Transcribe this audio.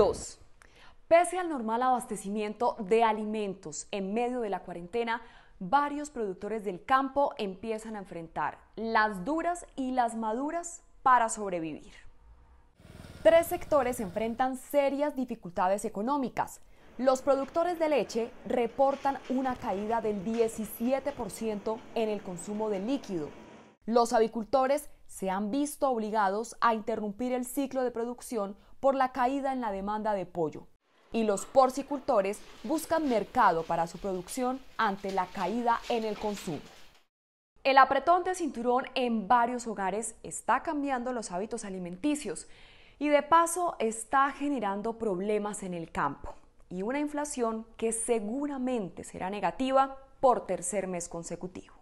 2. Pese al normal abastecimiento de alimentos en medio de la cuarentena, varios productores del campo empiezan a enfrentar las duras y las maduras para sobrevivir. Tres sectores enfrentan serias dificultades económicas. Los productores de leche reportan una caída del 17% en el consumo de líquido. Los avicultores se han visto obligados a interrumpir el ciclo de producción por la caída en la demanda de pollo. Y los porcicultores buscan mercado para su producción ante la caída en el consumo. El apretón de cinturón en varios hogares está cambiando los hábitos alimenticios y de paso está generando problemas en el campo y una inflación que seguramente será negativa por tercer mes consecutivo.